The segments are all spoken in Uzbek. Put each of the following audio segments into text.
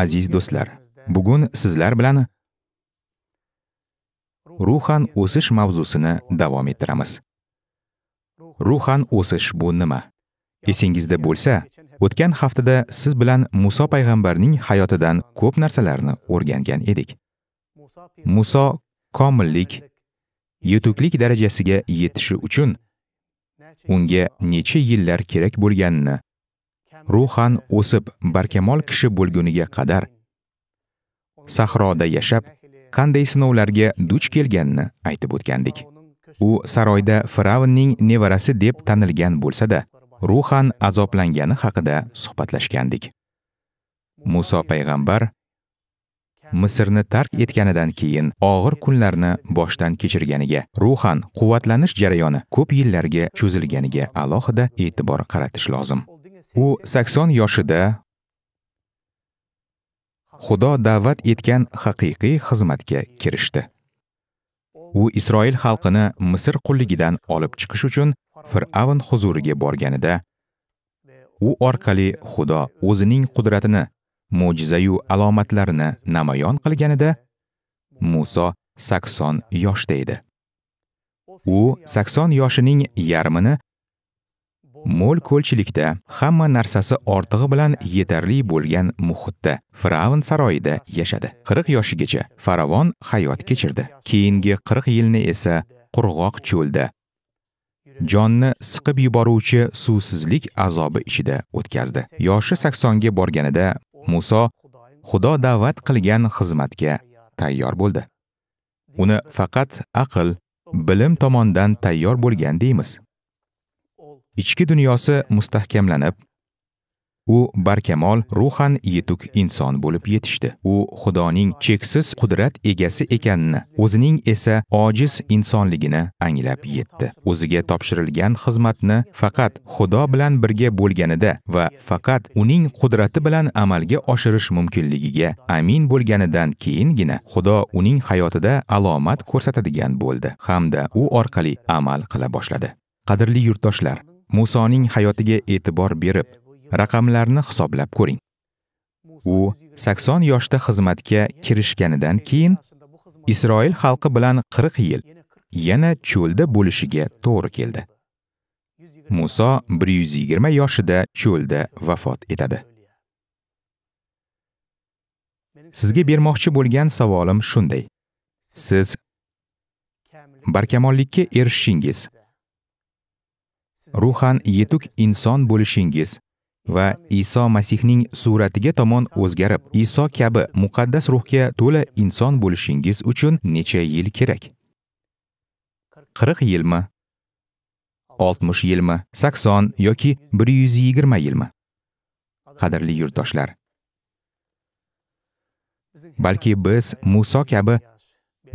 aziz do'stlar bugun sizlar bilan ruhan o'sish mavzusini davom ettiramiz ruhan o'sish bu nima esingizda bo'lsa o'tgan haftada siz bilan muso payg'ambarning hayotidan ko'p narsalarni o'rgangan edik muso komillik yetuklik darajasiga yetishi uchun unga necha yillar kerak bo'lganini ruhan o'sib barkamol kishi bo'lguniga qadar sahroda yashab qanday sinovlarga duch kelganini aytib o'tgandik u saroyda fir'avnning nevarasi deb tanilgan bo'lsa-da, ruhan azoblangani haqida suhbatlashgandik muso payg'ambar Misrni tark etganidan keyin og'ir kunlarni boshdan kechirganiga, ruhan quvvatlanish jarayoni ko'p yillarga cho'zilganiga alohida e'tibor qaratish lozim. u sakson yoshida xudo da'vat etgan haqiqiy xizmatga kirishdi u isroil xalqini misr qulligidan olib chiqish uchun fir'avn huzuriga borganida u orqali xudo o'zining qudratini mo'jizayu alomatlarini namoyon qilganida muso sakson yoshda edi u sakson yoshining yarmini mo'l ko'lchilikda hamma narsasi ortig'i bilan yetarli bo'lgan muhitda fir'avn saroyida yashadi 40 yoshigacha faravon hayot kechirdi keyingi 40 yilni esa qurg'oq cho'lda jonni siqib yuboruvchi suvsizlik azobi ichida o'tkazdi yoshi 80 ga borganida Musa xudo da'vat qilgan xizmatga tayyor bo'ldi uni faqat aql bilim tomondan tayyor bo'lgan deymiz ichki dunyosi mustahkamlanib, u barkamol ruhan yetuk inson bo'lib yetishdi. U Xudoning cheksiz qudrat egasi ekanini, o'zining esa ojiz insonligini anglab yetdi. O'ziga topshirilgan xizmatni faqat Xudo bilan birga bo'lganida va faqat uning qudrati bilan amalga oshirish mumkinligiga amin bo'lganidan keyingina Xudo uning hayotida alomat ko'rsatadigan bo'ldi hamda u orqali amal qila boshladi. Qadrli yurtdoshlar, musoning hayotiga e'tibor berib raqamlarni hisoblab ko'ring u 80 yoshda xizmatga kirishganidan keyin isroil xalqi bilan 40 yil yana cho'lda bo'lishiga to'g'ri keldi muso 120 yoshida cho'lda vafot etadi sizga bermoqchi bo'lgan savolim shunday siz barkamonlikka erishishingiz ruhan yetuk inson bo'lishingiz va iso masihning suratiga tomon o'zgarib iso kabi muqaddas ruhga to'la inson bo'lishingiz uchun necha yil kerak qirq yilmi oltmish yilmi sakson yoki bir yuz yigirma yilmi qadrli yurtdoshlar balki biz muso kabi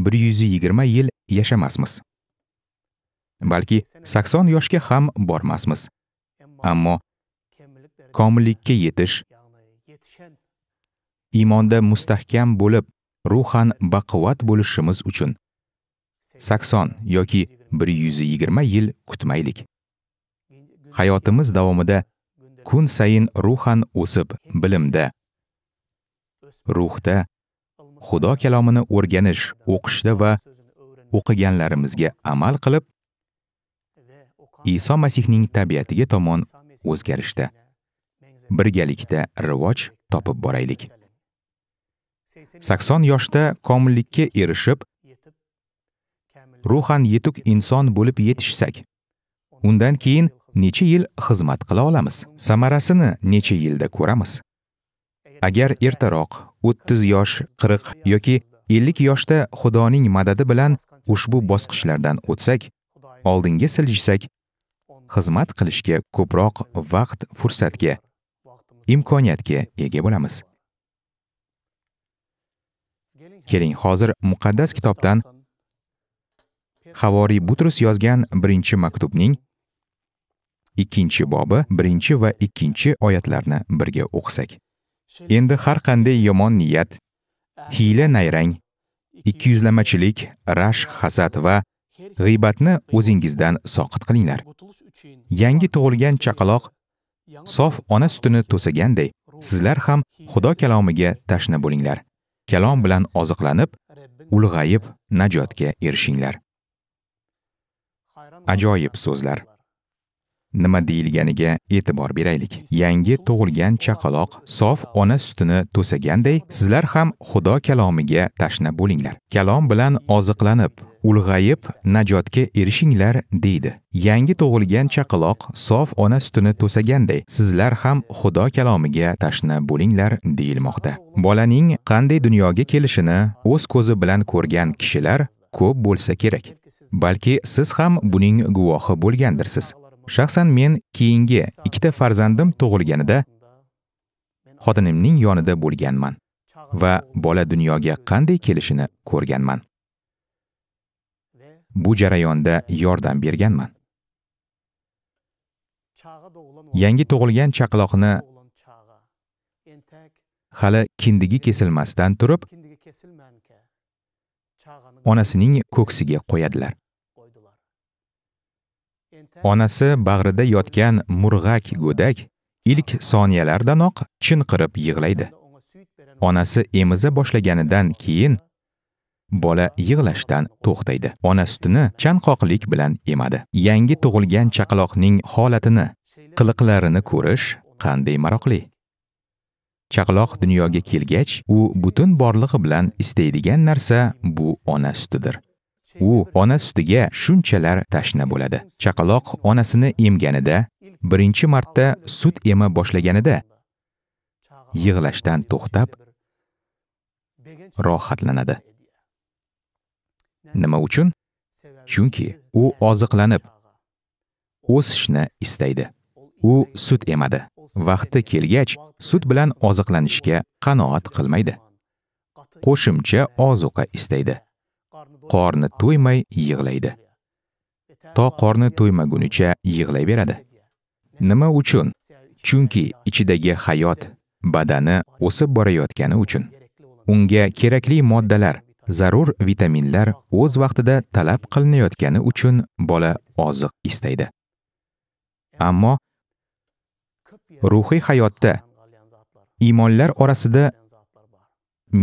bir yuz yigirma yil yashamasmiz balki sakson yoshga ham bormasmiz ammo komillikka yetish iymonda mustahkam bo'lib ruhan baquvvat bo'lishimiz uchun sakson yoki bir yuz yigirma yil kutmaylik hayotimiz davomida kun sayin ruhan o'sib bilimda ruhda xudo kalomini o'rganish o'qishda va o'qiganlarimizga amal qilib iso masihning tabiatiga tomon o'zgarishdi birgalikda rivoj topib boraylik sakson yoshda komillikka erishib ruhan yetuk inson bo'lib yetishsak undan keyin necha yil xizmat qila olamiz samarasini necha yilda ko'ramiz agar ertaroq o'ttiz yosh qirq yoki ellik yoshda xudoning madadi bilan ushbu bosqichlardan o'tsak oldinga siljishsak xizmat qilishga ko'proq vaqt fursatga imkoniyatga ega bo'lamiz keling hozir muqaddas kitobdan havoriy butrus yozgan birinchi maktubning ikkinchi bobi birinchi va ikkinchi oyatlarni birga o'qisak endi har qanday yomon niyat hiyla nayrang ikkiyuzlamachilik rashk hasad va g'iybatni o'zingizdan soqit qilinglar yangi tug'ilgan chaqaloq sof ona sutini to'saganday sizlar ham xudo kalomiga tashna bo'linglar kalom bilan oziqlanib ulg'ayib najotga erishinglar ajoyib so'zlar nima deyilganiga e'tibor beraylik yangi tug'ilgan chaqaloq sof ona sutini to'saganday sizlar ham xudo kalomiga tashna bo'linglar kalom bilan oziqlanib ulg'ayib najotga erishinglar deydi yangi tug'ilgan chaqaloq sof ona sutini to'saganday sizlar ham xudo kalomiga tashna bo'linglar deyilmoqda bolaning qanday dunyoga kelishini o'z ko'zi bilan ko'rgan kishilar ko'p bo'lsa kerak balki siz ham buning guvohi bo'lgandirsiz shaxsan men keyingi ikkita farzandim tug'ilganida xotinimning yonida bo'lganman va bola dunyoga qanday kelishini ko'rganman bu jarayonda yordam berganman yangi tug'ilgan chaqaloqni hali kindigi kesilmasdan turib onasining ko'ksiga qo'yadilar onasi bag'rida yotgan murg'ak go'dak ilk soniyalardanoq chinqirib yig'laydi onasi emiza boshlaganidan keyin bola yig'lashdan to'xtaydi ona sutini chanqoqlik bilan emadi yangi tug'ilgan chaqaloqning holatini qiliqlarini ko'rish qanday maroqli chaqaloq dunyoga kelgach u butun borlig'i bilan istaydigan narsa bu ona sutidir u ona sutiga shunchalar tashna bo'ladi chaqaloq onasini emganida birinchi marta sut ema boshlaganida yig'lashdan to'xtab rohatlanadi nima uchun chunki u oziqlanib o'sishni istaydi u sut emadi vaqti kelgach sut bilan oziqlanishga qanoat qilmaydi qo'shimcha ozuqa istaydi qorni to'ymay yig'laydi to qorni to'ymagunicha yig'layveradi nima uchun chunki ichidagi hayot badani o'sib borayotgani uchun unga kerakli moddalar zarur vitaminlar o'z vaqtida talab qilinayotgani uchun bola oziq istaydi ammo ruhiy hayotda iymonlar orasida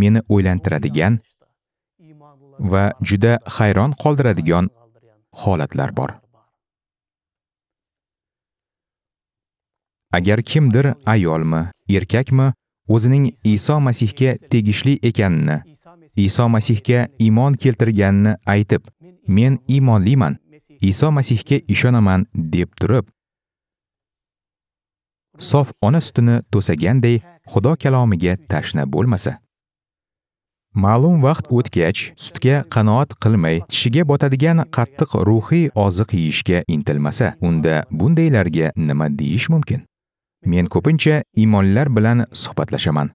meni o'ylantiradigan va juda hayron qoldiradigan holatlar bor agar kimdir ayolmi erkakmi o'zining iso masihga tegishli ekanini iso masihga iymon keltirganini aytib men iymonliman iso masihga ishonaman deb turib sof ona sutini to'saganday xudo kalomiga tashna bo'lmasa ma'lum vaqt o'tgach sutga qanoat qilmay tishiga botadigan qattiq ruhiy oziq yeyishga intilmasa unda bundaylarga nima deyish mumkin men ko'pincha imonlar bilan suhbatlashaman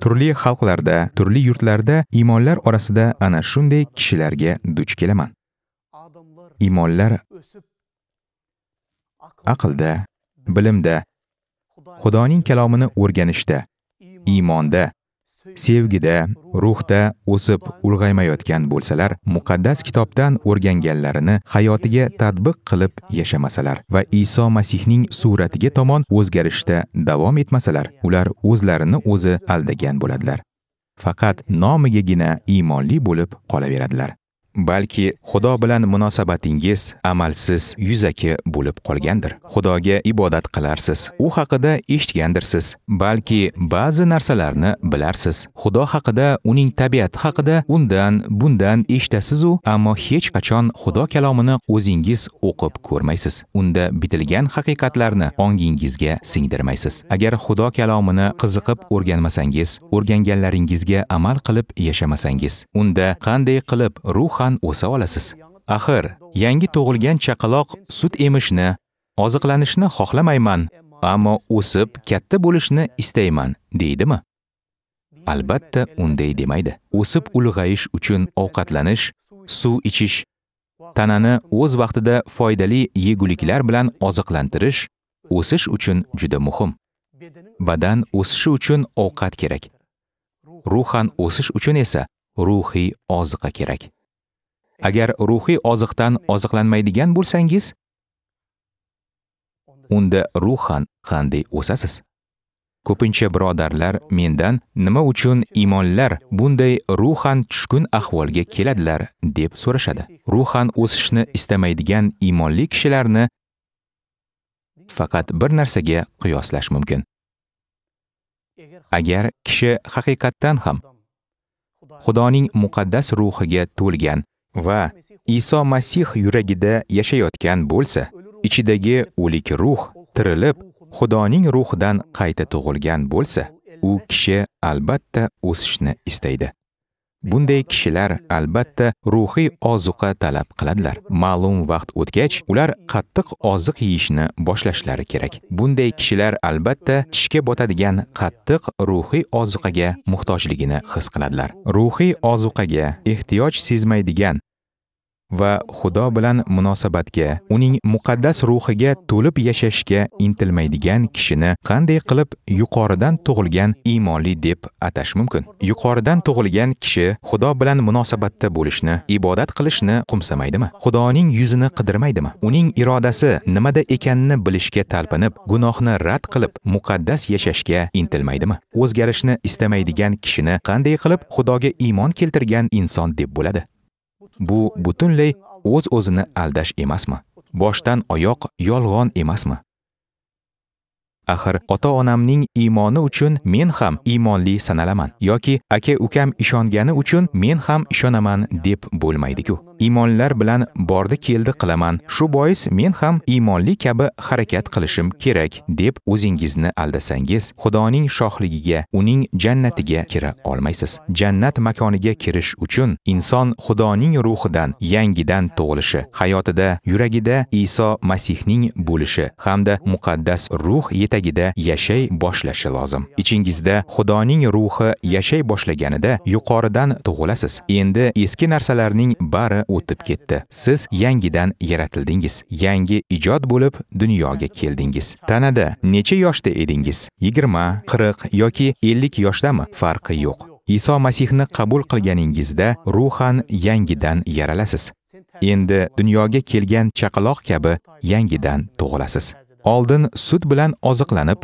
turli xalqlarda turli yurtlarda imonlar orasida ana shunday kishilarga duch kelaman imonlar aqlda bilimda xudoning kalomini o'rganishda iymonda sevgida ruhda o'sib ulg'aymayotgan bo'lsalar muqaddas kitobdan o'rganganlarini hayotiga tadbiq qilib yashamasalar va iso masihning suratiga tomon o'zgarishda davom etmasalar ular o'zlarini o'zi aldagan bo'ladilar faqat nomigagina iymonli bo'lib qolaveradilar balki xudo bilan munosabatingiz amalsiz yuzaki bo'lib qolgandir xudoga ibodat qilarsiz u haqida eshitgandirsiz balki ba'zi narsalarni bilarsiz xudo haqida uning tabiati haqida undan bundan eshitasizu ammo hech qachon xudo kalomini o'zingiz o'qib ko'rmaysiz unda bitilgan haqiqatlarni ongingizga singdirmaysiz agar xudo kalomini qiziqib o'rganmasangiz o'rganganlaringizga amal qilib yashamasangiz unda qanday qilib ruhan bilan o'sa olasiz. Axir, yangi tug'ilgan chaqaloq sut emishni, oziqlanishni xohlamayman, ammo o'sib katta bo'lishni istayman, deydimi? Albatta, unday demaydi. O'sib ulg'ayish uchun ovqatlanish, suv ichish, tanani o'z vaqtida foydali yeguliklar bilan oziqlantirish o'sish uchun juda muhim. Badan o'sishi uchun ovqat kerak. Ruhan o'sish uchun esa ruhiy oziqa kerak. agar ruhiy oziqdan oziqlanmaydigan bo'lsangiz unda ruhan qanday o'sasiz ko'pincha birodarlar mendan nima uchun imonlar bunday ruhan tushkun ahvolga keladilar deb so'rashadi ruhan o'sishni istamaydigan imonli kishilarni faqat bir narsaga qiyoslash mumkin agar kishi haqiqatdan ham xudoning muqaddas ruhiga to'lgan va iso masih yuragida yashayotgan bo'lsa ichidagi o'lik ruh tirilib xudoning ruhidan qayta tug'ilgan bo'lsa u kishi albatta o'sishni istaydi Bunday kishilar albatta ruhiy ozuqa talab qiladilar. Ma'lum vaqt o'tgach, ular qattiq oziq yeyishni boshlashlari kerak. Bunday kishilar albatta tishga botadigan qattiq ruhiy ozuqaga muhtojligini his qiladilar. Ruhiy ozuqaga ehtiyoj sezmaydigan va Xudo bilan munosabatga, uning muqaddas ruhiga to'lib yashashga intilmaydigan kishini qanday qilib yuqoridan tug'ilgan iymonli deb atash mumkin? Yuqoridan tug'ilgan kishi Xudo bilan munosabatda bo'lishni, ibodat qilishni qumsamaydimi? Xudoning yuzini qidirmaydimi? Uning irodasi nimada ekanini bilishga talpinib, gunohni rad qilib, muqaddas yashashga intilmaydimi? O'zgarishni istamaydigan kishini qanday qilib Xudoga iymon keltirgan inson deb bo'ladi? Bu butunlay o'z-o'zini aldash emasmi? Boshdan oyoq yolg'on emasmi? Axir ota-onamning iymoni uchun men ham iymonli sanalaman yoki aka ukam ishongani uchun men ham ishonaman deb bo'lmaydi-ku. Iymonlar bilan bordi keldi qilaman. Shu bois men ham iymonli kabi harakat qilishim kerak deb o'zingizni aldasangiz, Xudoning shohligiga, uning jannatiga kira olmaysiz. Jannat makoniga kirish uchun inson Xudoning ruhidan yangidan tug'ilishi, hayotida, yuragida Iso Masihning bo'lishi hamda muqaddas ruh yetak tagida yashay boshlashi lozim. Ichingizda Xudoning ruhi yashay boshlaganida yuqoridan tug'ilasiz. Endi eski narsalarning bari o'tib ketdi. Siz yangidan yaratildingiz. Yangi ijod bo'lib dunyoga keldingiz. Tanada necha yoshda edingiz? 20, 40 yoki 50 yoshdami? Farqi yo'q. Iso Masihni qabul qilganingizda ruhan yangidan yaralasiz. Endi dunyoga kelgan chaqaloq kabi yangidan tug'ilasiz. oldin sut bilan oziqlanib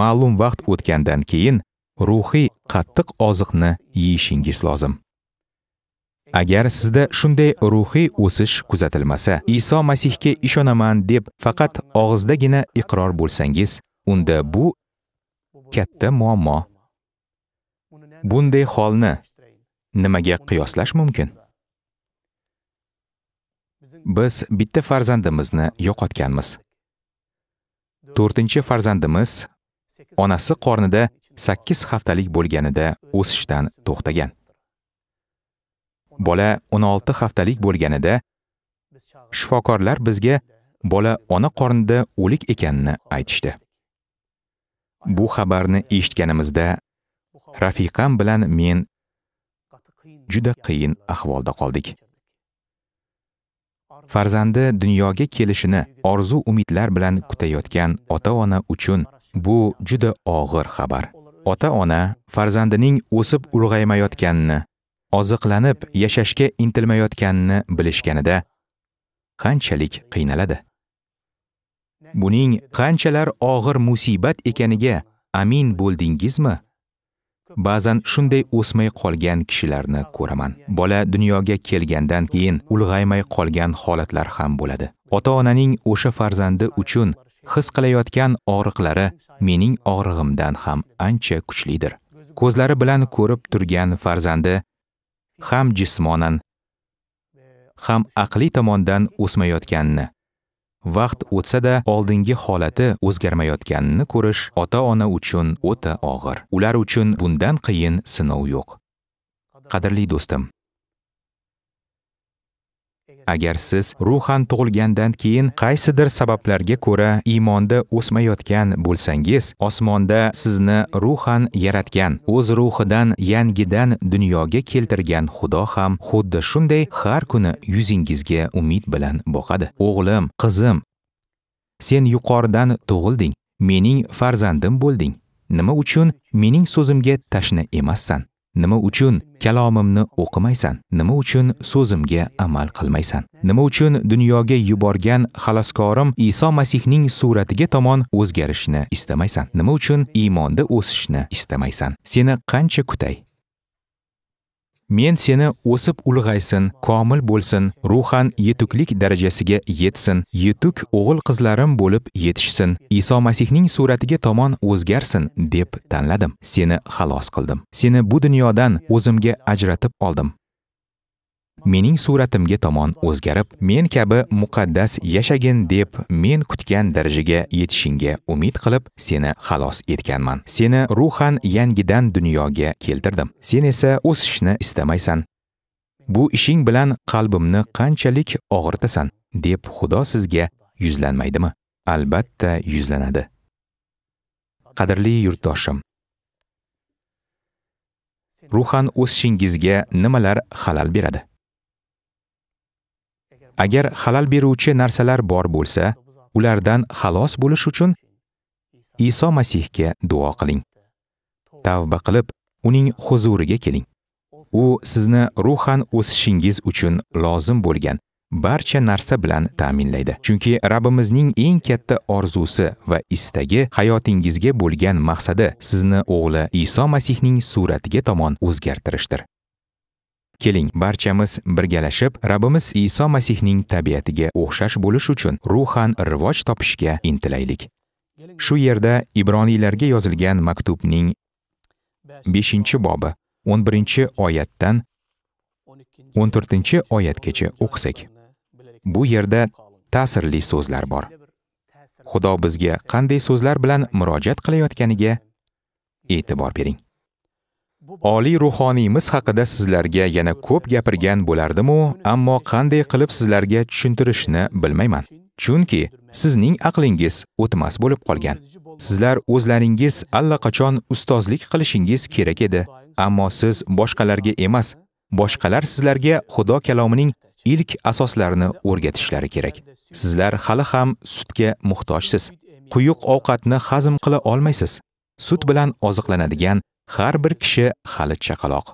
ma'lum vaqt o'tgandan keyin ruhiy qattiq oziqni yeyishingiz lozim agar sizda shunday ruhiy o'sish kuzatilmasa iso masihga ishonaman deb faqat og'izdagina iqror bo'lsangiz unda bu katta muammo bunday holni nimaga qiyoslash mumkin biz bitta farzandimizni yo'qotganmiz to'rtinchi farzandimiz onasi qornida 8 haftalik bo'lganida o'sishdan to'xtagan. Bola 16 haftalik bo'lganida shifokorlar bizga bola ona qornida o'lik ekanini aytishdi. Bu xabarni eshitganimizda rafiqam bilan men juda qiyin ahvolda qoldik. farzandi dunyoga kelishini orzu umidlar bilan kutayotgan ota-ona uchun bu juda og'ir xabar. Ota-ona farzandining o'sib ulg'aymayotganini, oziqlanib yashashga intilmayotganini bilishganida qanchalik qiynaladi. Buning qanchalar og'ir musibat ekaniga amin bo'ldingizmi? ba'zan shunday o'smay qolgan kishilarni ko'raman. Bola dunyoga kelgandan keyin ulg'aymay qolgan holatlar ham bo'ladi. Ota-onaning o'sha farzandi uchun his qilayotgan og'riqlari mening og'rig'imdan ham ancha kuchlidir. Ko'zlari bilan ko'rib turgan farzandi ham jismonan ham aqliy tomondan o'smayotganini vaqt o'tsa-da oldingi holati o'zgarmayotganini ko'rish ota-ona uchun o'ta og'ir. Ular uchun bundan qiyin sinov yo'q. Qadrli do'stim, agar siz ruhan tug'ilgandan keyin qaysidir sabablarga ko'ra iymonda o'smayotgan bo'lsangiz osmonda sizni ruhan yaratgan o'z ruhidan yangidan dunyoga keltirgan xudo ham xuddi shunday har kuni yuzingizga umid bilan boqadi o'g'lim qizim sen yuqoridan tug'ilding mening farzandim bo'lding nima uchun mening so'zimga tashna emassan nima uchun kalomimni o'qimaysan nima uchun so'zimga amal qilmaysan nima uchun dunyoga yuborgan xaloskorim iso masihning suratiga tomon o'zgarishni istamaysan nima uchun iymonda o'sishni istamaysan seni qancha kutay men seni o'sib ulg'aysin komil bo'lsin ruhan yetuklik darajasiga yetsin yetuk o'g'il qizlarim bo'lib yetishsin iso masihning suratiga tomon o'zgarsin deb tanladim seni xalos qildim seni bu dunyodan o'zimga ajratib oldim mening suratimga tomon o'zgarib, men kabi muqaddas yashagin deb men kutgan darajaga yetishingga umid qilib seni xalos etganman. Seni ruhan yangidan dunyoga keltirdim. Sen esa o'sishni istamaysan. Bu ishing bilan qalbimni qanchalik og'ritasan deb Xudo sizga yuzlanmaydimi? Albatta yuzlanadi. Qadrli yurtdoshim, ruhan o'sishingizga nimalar xalal beradi agar xalal beruvchi narsalar bor bo'lsa ulardan xalos bo'lish uchun iso masihga duo qiling tavba qilib uning huzuriga keling u sizni ruhan o'sishingiz uchun lozim bo'lgan barcha narsa bilan ta'minlaydi chunki rabbimizning eng katta orzusi va istagi hayotingizga bo'lgan maqsadi sizni o'g'li iso masihning suratiga tomon o'zgartirishdir Keling, barchamiz birgalashib, Rabbimiz Iso Masihning tabiatiga o'xshash bo'lish uchun ruhan rivoj topishga intilaylik. Shu yerda Ibroniylarga yozilgan maktubning 5-bobi 11-oyatdan 14-oyatgacha o'qisak. Bu yerda ta'sirli so'zlar bor. Xudo bizga qanday so'zlar bilan murojaat qilayotganiga e'tibor bering. oliy ruhoniymiz haqida sizlarga yana ko'p gapirgan bo'lardimu, ammo qanday qilib sizlarga tushuntirishni bilmayman. Chunki sizning aqlingiz o'tmas bo'lib qolgan. Sizlar o'zlaringiz allaqachon ustozlik qilishingiz kerak edi, ammo siz boshqalarga emas, boshqalar sizlarga Xudo kalomining ilk asoslarini o'rgatishlari kerak. Sizlar hali ham sutga muhtojsiz. Quyuq ovqatni hazm qila olmaysiz. Sut bilan oziqlanadigan har bir kishi hali chaqaloq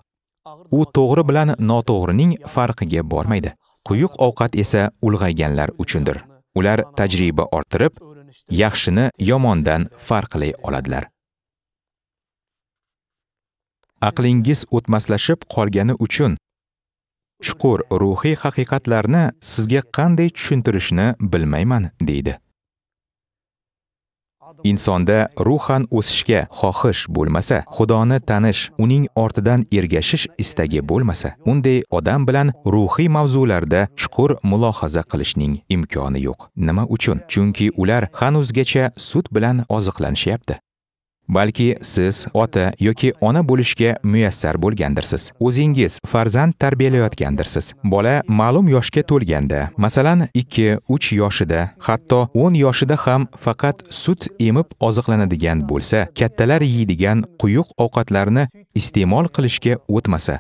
u to'g'ri bilan noto'g'rining farqiga bormaydi quyuq ovqat esa ulg'ayganlar uchundir ular tajriba orttirib yaxshini yomondan farqlay oladilar aqlingiz o'tmaslashib qolgani uchun chuqur ruhiy haqiqatlarni sizga qanday tushuntirishni bilmayman deydi insonda ruhan o'sishga xohish bo'lmasa xudoni tanish uning ortidan ergashish istagi bo'lmasa unday odam bilan ruhiy mavzularda chuqur mulohaza qilishning imkoni yo'q nima uchun chunki ular hanuzgacha sut bilan oziqlanishyapti balki siz ota yoki ona bo'lishga muyassar bo'lgandirsiz o'zingiz farzand tarbiyalayotgandirsiz bola ma'lum yoshga to'lganda masalan 2-3 yoshida hatto 10 yoshida ham faqat sut emib oziqlanadigan bo'lsa kattalar yeydigan quyuq ovqatlarni iste'mol qilishga o'tmasa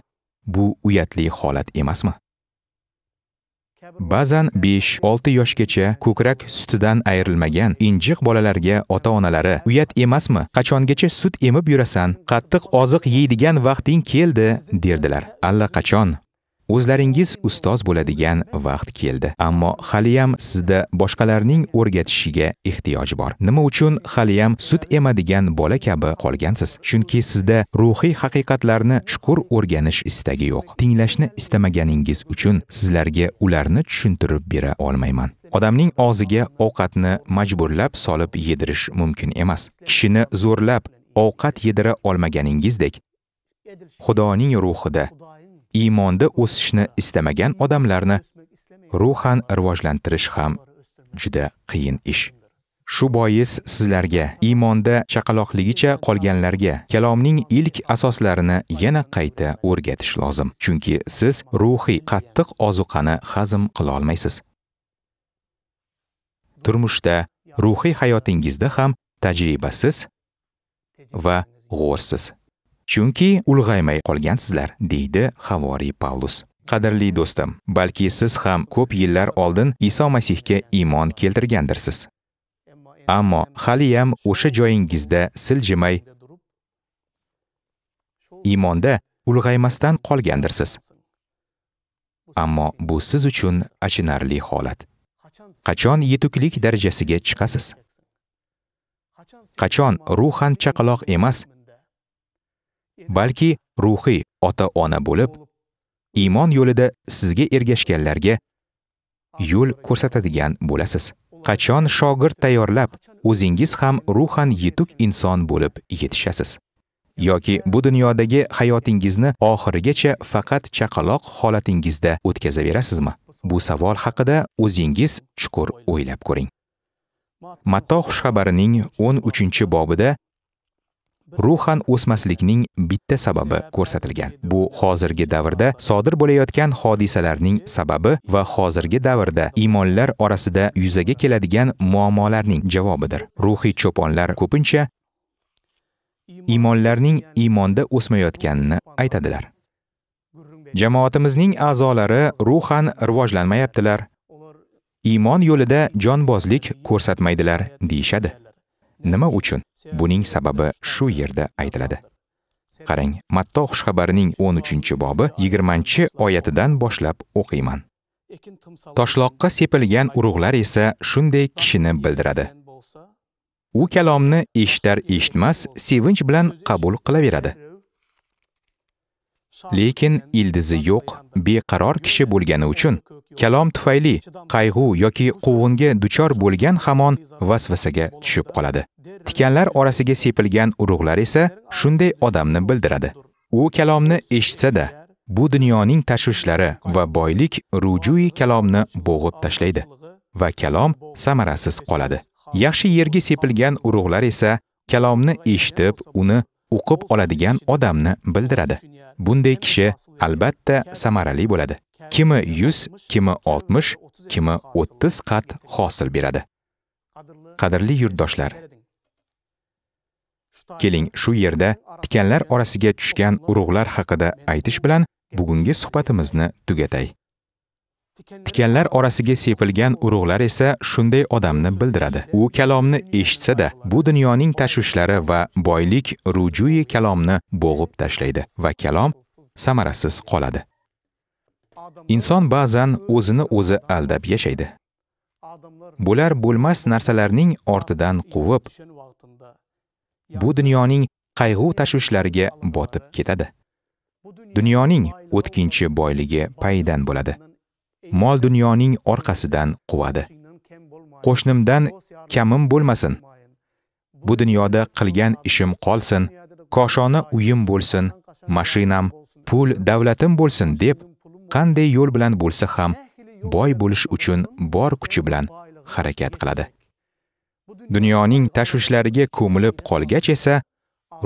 bu uyatli holat emasmi ba'zan 5-6 yoshgacha ko'krak sutidan ayrilmagan injiq bolalarga ota-onalari uyat emasmi? Qachongacha sut emib yurasan? Qattiq oziq yeydigan vaqting keldi, derdilar. Allaqachon o'zlaringiz ustoz bo'ladigan vaqt keldi ammo haliyam sizda boshqalarning o'rgatishiga ehtiyoj bor nima uchun haliyam sut emadigan bola kabi qolgansiz chunki sizda ruhiy haqiqatlarni chuqur o'rganish istagi yo'q tinglashni istamaganingiz uchun sizlarga ularni tushuntirib bera olmayman odamning og'ziga ovqatni majburlab solib yedirish mumkin emas kishini zo'rlab ovqat yedira olmaganingizdek xudoning ruhida iymonda o'sishni istamagan odamlarni ruhan rivojlantirish ham juda qiyin ish. Shu bois sizlarga iymonda chaqaloqligicha qolganlarga kalomning ilk asoslarini yana qayta o'rgatish lozim, chunki siz ruhiy qattiq ozuqani hazm qila olmaysiz. Turmushda, ruhiy hayotingizda ham tajribasiz va g'o'rsiz chunki ulg'aymay qolgansizlar deydi havoriy pavlus qadrli do'stim balki siz ham ko'p yillar oldin iso masihga iymon keltirgandirsiz ammo haliyam o'sha joyingizda siljimay iymonda ulg'aymasdan qolgandirsiz ammo bu siz uchun achinarli holat qachon yetuklik darajasiga chiqasiz qachon ruhan chaqaloq emas balki ruhiy ota-ona bo'lib, iymon yo'lida sizga ergashganlarga yo'l ko'rsatadigan bo'lasiz. Qachon shogird tayyorlab, o'zingiz ham ruhan yetuk inson bo'lib yetishasiz. yoki bu dunyodagi hayotingizni oxirigacha faqat chaqaloq holatingizda o'tkazaverasizmi? Bu savol haqida o'zingiz chuqur o'ylab ko'ring. Matto xushxabarining 13-bobida ruhan o'smaslikning bitta sababi ko'rsatilgan. Bu hozirgi davrda sodir bo'layotgan hodisalarning sababi va hozirgi davrda iymonlar orasida yuzaga keladigan muammolarning javobidir. Ruhiy cho'ponlar ko'pincha iymonlarning iymonda o'smayotganini aytadilar. Jamoatimizning a'zolari ruhan rivojlanmayaptilar. Iymon yo'lida jonbozlik ko'rsatmaydilar deyishadi. Nima uchun? Buning sababi shu yerda aytiladi. Qarang, Matto xushxabarining 13-bobi 20-oyatidan boshlab o'qiyman. Toshloqqa sepilgan urug'lar esa shunday kishini bildiradi. U kalomni eshitar eshitmas sevinch bilan qabul qilaveradi. Lekin ildizi yo'q, beqaror kishi bo'lgani uchun kalom tufayli qayg'u yoki quvunga duchor bo'lgan hamon vasvasaga tushib qoladi. tikanlar orasiga sepilgan urug'lar esa shunday odamni bildiradi. U kalomni eshitsa-da, bu dunyoning tashvishlari va boylik rujui kalomni bo'g'ib tashlaydi va kalom samarasiz qoladi. Yaxshi yerga sepilgan urug'lar esa kalomni eshitib, uni o'qib oladigan odamni bildiradi. Bunday kishi albatta samarali bo'ladi. Kimi 100, kimi 60, kimi 30 qat hosil beradi. Qadrli yurtdoshlar, Keling, shu yerda tikanlar orasiga tushgan urug'lar haqida aytish bilan bugungi suhbatimizni tugatay. Tikanlar orasiga sepilgan urug'lar esa shunday odamni bildiradi. U kalomni eshitsa-da, bu dunyoning tashvishlari va boylik rujuyi kalomni bo'g'ib tashlaydi va kalom samarasiz qoladi. Inson ba'zan o'zini o'zi aldab yashaydi. Bular bo'lmas narsalarning ortidan quvib, bu dunyoning qayg'u tashvishlariga botib ketadi dunyoning o'tkinchi boyligi paydan bo'ladi mol dunyoning orqasidan quvadi qo'shnimdan kamim bo'lmasin bu dunyoda qilgan ishim qolsin koshona uyim bo'lsin mashinam pul davlatim bo'lsin deb qanday yo'l bilan bo'lsa ham boy bo'lish uchun bor kuchi bilan harakat qiladi dunyoning tashvishlariga ko'milib qolgach esa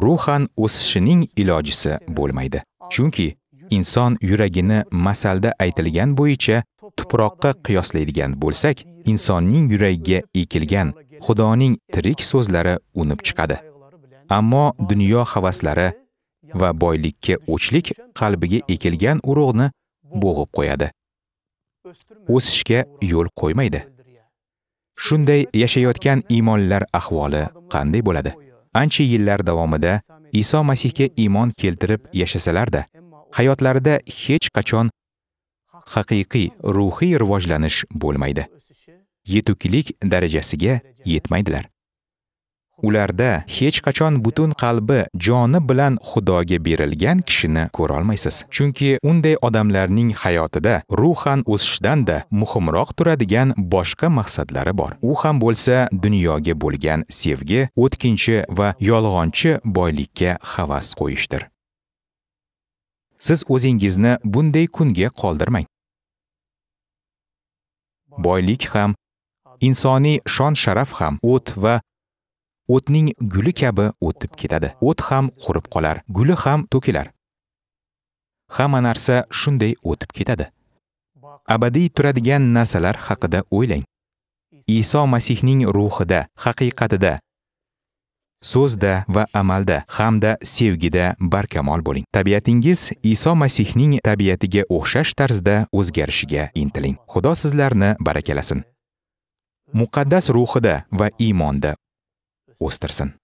ruhan o'sishining ilojisi bo'lmaydi chunki inson yuragini masalda aytilgan bo'yicha tuproqqa qiyoslaydigan bo'lsak insonning yuragiga ekilgan xudoning tirik so'zlari unib chiqadi ammo dunyo havaslari va boylikka o'chlik qalbiga ekilgan urug'ni bo'g'ib qo'yadi o'sishga yo'l qo'ymaydi Shunday yashayotgan iymonlar ahvoli qanday bo'ladi? Ancha yillar davomida Iso Masihga iymon keltirib yashasalar-da, hayotlarida hech qachon haqiqiy ruhiy rivojlanish bo'lmaydi. Yetuklik darajasiga yetmaydilar. ularda hech qachon butun qalbi joni bilan xudoga berilgan kishini ko'rolmaysiz chunki unday odamlarning hayotida ruhan o'sishdan-da muhimroq turadigan boshqa maqsadlari bor u ham bo'lsa dunyoga bo'lgan sevgi o'tkinchi va yolg'onchi boylikka havas qo'yishdir siz o'zingizni bunday kunga qoldirmang boylik ham insoniy shon sharaf ham o't va o'tning guli kabi o'tib ketadi o't ham qurib qolar guli ham to'kilar hamma narsa shunday o'tib ketadi abadiy turadigan narsalar haqida o'ylang iso masihning ruhida haqiqatida so'zda va amalda hamda sevgida barkamol bo'ling tabiatingiz iso masihning tabiatiga o'xshash tarzda o'zgarishiga intiling xudo sizlarni barakalasin muqaddas ruhida va iymonda Остерсон.